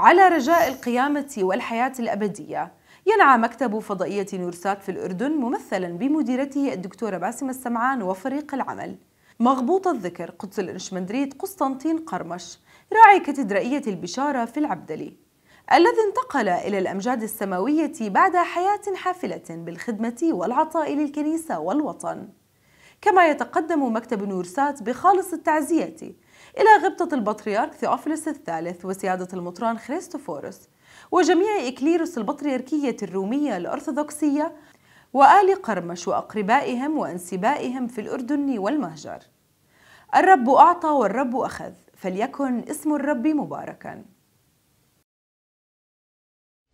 على رجاء القيامة والحياة الأبدية ينعى مكتب فضائية نورسات في الأردن ممثلا بمديرته الدكتورة باسمة السمعان وفريق العمل مغبوط الذكر قدس الإنشمندريت قسطنطين قرمش راعي كاتدرائية البشارة في العبدلي الذي انتقل إلى الأمجاد السماوية بعد حياة حافلة بالخدمة والعطاء للكنيسة والوطن كما يتقدم مكتب نورسات بخالص التعزية إلى غبطة البطريرك ثيوفيلوس الثالث وسيادة المطران خريستوفورس وجميع إكليروس البطريركية الرومية الأرثوذكسية وآل قرمش وأقربائهم وأنسبائهم في الأردن والمهجر الرب أعطى والرب أخذ فليكن اسم الرب مباركاً